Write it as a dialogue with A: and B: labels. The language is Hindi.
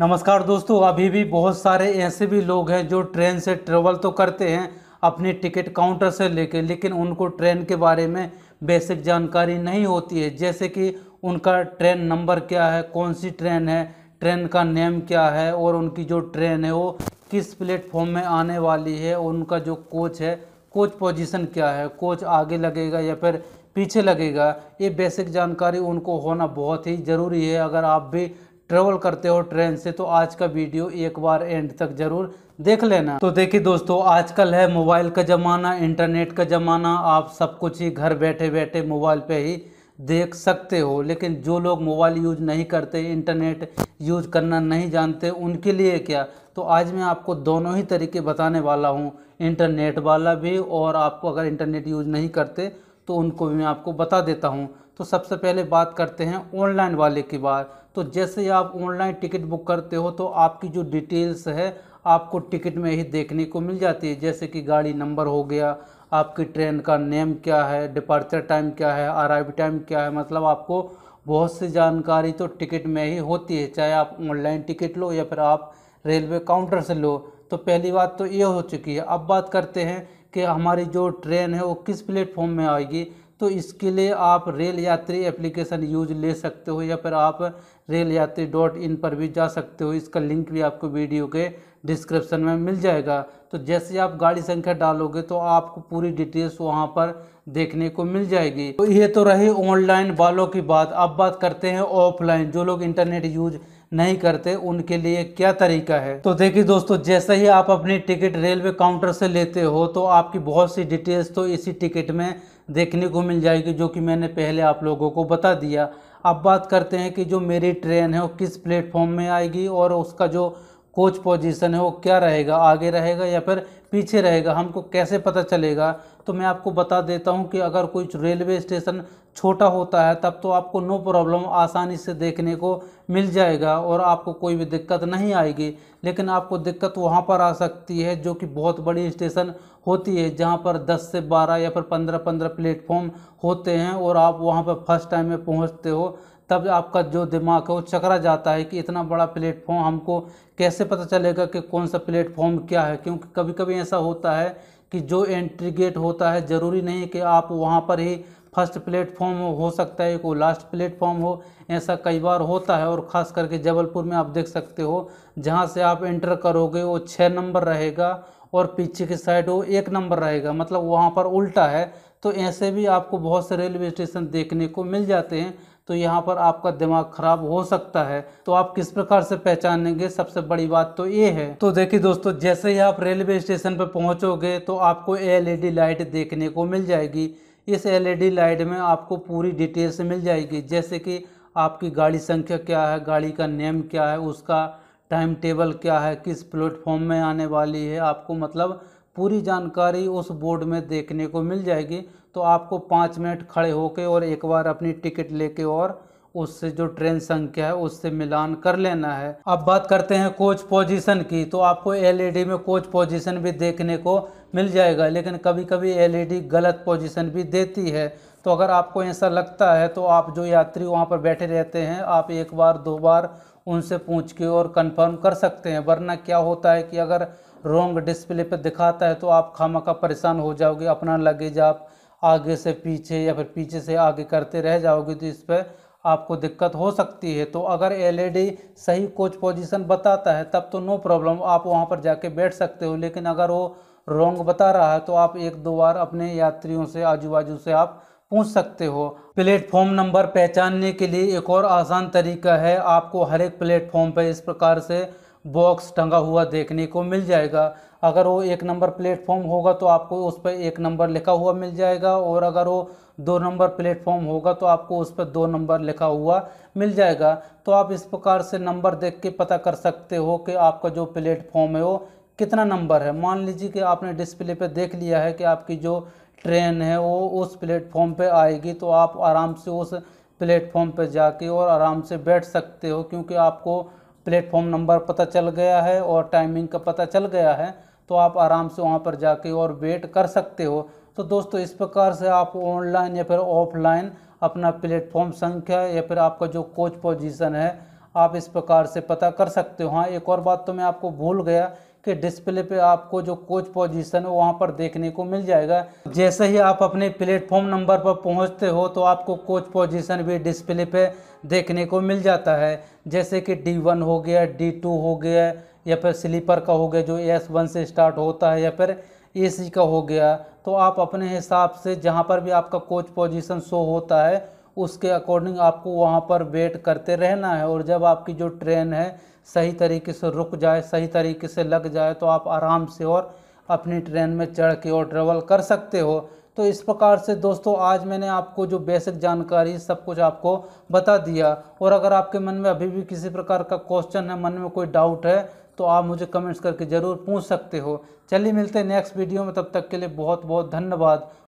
A: नमस्कार दोस्तों अभी भी बहुत सारे ऐसे भी लोग हैं जो ट्रेन से ट्रेवल तो करते हैं अपनी टिकट काउंटर से लेके लेकिन उनको ट्रेन के बारे में बेसिक जानकारी नहीं होती है जैसे कि उनका ट्रेन नंबर क्या है कौन सी ट्रेन है ट्रेन का नेम क्या है और उनकी जो ट्रेन है वो किस प्लेटफॉर्म में आने वाली है और उनका जो कोच है कोच पोजीशन क्या है कोच आगे लगेगा या फिर पीछे लगेगा ये बेसिक जानकारी उनको होना बहुत ही ज़रूरी है अगर आप भी ट्रेवल करते हो ट्रेन से तो आज का वीडियो एक बार एंड तक ज़रूर देख लेना तो देखिए दोस्तों आजकल है मोबाइल का ज़माना इंटरनेट का ज़माना आप सब कुछ ही घर बैठे बैठे मोबाइल पे ही देख सकते हो लेकिन जो लोग मोबाइल यूज नहीं करते इंटरनेट यूज करना नहीं जानते उनके लिए क्या तो आज मैं आपको दोनों ही तरीके बताने वाला हूँ इंटरनेट वाला भी और आपको अगर इंटरनेट यूज नहीं करते तो उनको भी मैं आपको बता देता हूँ तो सबसे पहले बात करते हैं ऑनलाइन वाले की बात तो जैसे आप ऑनलाइन टिकट बुक करते हो तो आपकी जो डिटेल्स है आपको टिकट में ही देखने को मिल जाती है जैसे कि गाड़ी नंबर हो गया आपकी ट्रेन का नेम क्या है डिपार्चर टाइम क्या है अराइव टाइम क्या है मतलब आपको बहुत सी जानकारी तो टिकट में ही होती है चाहे आप ऑनलाइन टिकट लो या फिर आप रेलवे काउंटर से लो तो पहली बात तो ये हो चुकी है अब बात करते हैं कि हमारी जो ट्रेन है वो किस प्लेटफॉर्म में आएगी तो इसके लिए आप रेल यात्री एप्लीकेशन यूज ले सकते हो या फिर आप रेल यात्री डॉट इन पर भी जा सकते हो इसका लिंक भी आपको वीडियो के डिस्क्रिप्शन में मिल जाएगा तो जैसे आप गाड़ी संख्या डालोगे तो आपको पूरी डिटेल्स वहाँ पर देखने को मिल जाएगी तो ये तो रही ऑनलाइन वालों की बात अब बात करते हैं ऑफलाइन जो लोग इंटरनेट यूज नहीं करते उनके लिए क्या तरीका है तो देखिए दोस्तों जैसे ही आप अपनी टिकट रेलवे काउंटर से लेते हो तो आपकी बहुत सी डिटेल्स तो इसी टिकट में देखने को मिल जाएगी जो कि मैंने पहले आप लोगों को बता दिया अब बात करते हैं कि जो मेरी ट्रेन है वो किस प्लेटफॉर्म में आएगी और उसका जो कोच पोजीशन है वो क्या रहेगा आगे रहेगा या फिर पीछे रहेगा हमको कैसे पता चलेगा तो मैं आपको बता देता हूँ कि अगर कोई रेलवे स्टेशन छोटा होता है तब तो आपको नो प्रॉब्लम आसानी से देखने को मिल जाएगा और आपको कोई भी दिक्कत नहीं आएगी लेकिन आपको दिक्कत वहाँ पर आ सकती है जो कि बहुत बड़ी स्टेशन होती है जहाँ पर 10 से 12 या फिर 15-15 प्लेटफॉर्म होते हैं और आप वहाँ पर फर्स्ट टाइम में पहुँचते हो तब आपका जो दिमाग है वो चकरा जाता है कि इतना बड़ा प्लेटफॉर्म हमको कैसे पता चलेगा कि कौन सा प्लेटफॉर्म क्या है क्योंकि कभी कभी ऐसा होता है कि जो एंट्री गेट होता है ज़रूरी नहीं कि आप वहाँ पर ही फर्स्ट प्लेटफॉर्म हो सकता है वो लास्ट प्लेटफॉर्म हो ऐसा कई बार होता है और ख़ास करके जबलपुर में आप देख सकते हो जहाँ से आप एंटर करोगे वो छः नंबर रहेगा और पीछे की साइड वो एक नंबर रहेगा मतलब वहाँ पर उल्टा है तो ऐसे भी आपको बहुत से रेलवे स्टेशन देखने को मिल जाते हैं तो यहाँ पर आपका दिमाग खराब हो सकता है तो आप किस प्रकार से पहचानेंगे सबसे बड़ी बात तो ये है तो देखिए दोस्तों जैसे ही आप रेलवे स्टेशन पर पहुँचोगे तो आपको एलईडी लाइट e देखने को मिल जाएगी इस एलईडी लाइट e में आपको पूरी डिटेल से मिल जाएगी जैसे कि आपकी गाड़ी संख्या क्या है गाड़ी का नेम क्या है उसका टाइम टेबल क्या है किस प्लेटफॉर्म में आने वाली है आपको मतलब पूरी जानकारी उस बोर्ड में देखने को मिल जाएगी तो आपको पाँच मिनट खड़े होकर और एक बार अपनी टिकट लेके और उससे जो ट्रेन संख्या है उससे मिलान कर लेना है अब बात करते हैं कोच पोजीशन की तो आपको एलईडी e में कोच पोजीशन भी देखने को मिल जाएगा लेकिन कभी कभी एलईडी गलत पोजीशन भी देती है तो अगर आपको ऐसा लगता है तो आप जो यात्री वहाँ पर बैठे रहते हैं आप एक बार दो बार उनसे पूछ के और कंफर्म कर सकते हैं वरना क्या होता है कि अगर रॉन्ग डिस्प्ले पर दिखाता है तो आप खामा का परेशान हो जाओगे अपना लगेज आप आगे से पीछे या फिर पीछे से आगे करते रह जाओगे तो इस पर आपको दिक्कत हो सकती है तो अगर एलईडी e सही कोच पोजीशन बताता है तब तो नो प्रॉब्लम आप वहाँ पर जाके बैठ सकते हो लेकिन अगर वो रोंग बता रहा है तो आप एक दो बार अपने यात्रियों से आजू बाजू से आप पूछ सकते हो प्लेटफॉर्म नंबर पहचानने के लिए एक और आसान तरीका है आपको हर एक प्लेटफॉर्म पर इस प्रकार से बॉक्स टंगा हुआ देखने को मिल जाएगा अगर वो एक नंबर प्लेटफॉर्म होगा तो आपको उस पर एक नंबर लिखा हुआ मिल जाएगा और अगर वो दो नंबर प्लेटफॉर्म होगा तो आपको उस पर दो नंबर लिखा हुआ मिल जाएगा तो आप इस प्रकार से नंबर देख के पता कर सकते हो कि आपका जो प्लेटफॉर्म है वो कितना नंबर है मान लीजिए कि आपने डिस्प्ले पर देख लिया है कि आपकी जो ट्रेन है वो उस प्लेटफॉर्म पे आएगी तो आप आराम से उस प्लेटफॉर्म पे जाके और आराम से बैठ सकते हो क्योंकि आपको प्लेटफॉर्म नंबर पता चल गया है और टाइमिंग का पता चल गया है तो आप आराम से वहाँ पर जाके और वेट कर सकते हो तो दोस्तों इस प्रकार से आप ऑनलाइन या फिर ऑफलाइन अपना प्लेटफॉर्म संख्या या फिर आपका जो कोच पोजीशन है आप इस प्रकार से पता कर सकते हो हाँ एक और बात तो मैं आपको भूल गया कि डिस्प्ले पे आपको जो कोच पोजीशन है वहाँ पर देखने को मिल जाएगा जैसे ही आप अपने प्लेटफॉर्म नंबर पर पहुँचते हो तो आपको कोच पोजीशन भी डिस्प्ले पे देखने को मिल जाता है जैसे कि डी वन हो गया डी टू हो गया या फिर स्लीपर का हो गया जो एस वन से स्टार्ट होता है या फिर एसी का हो गया तो आप अपने हिसाब से जहाँ पर भी आपका कोच पोजीशन शो होता है उसके अकॉर्डिंग आपको वहाँ पर वेट करते रहना है और जब आपकी जो ट्रेन है सही तरीके से रुक जाए सही तरीके से लग जाए तो आप आराम से और अपनी ट्रेन में चढ़ के और ट्रेवल कर सकते हो तो इस प्रकार से दोस्तों आज मैंने आपको जो बेसिक जानकारी सब कुछ आपको बता दिया और अगर आपके मन में अभी भी किसी प्रकार का क्वेश्चन है मन में कोई डाउट है तो आप मुझे कमेंट्स करके ज़रूर पूछ सकते हो चलिए मिलते हैं नेक्स्ट वीडियो में तब तक के लिए बहुत बहुत धन्यवाद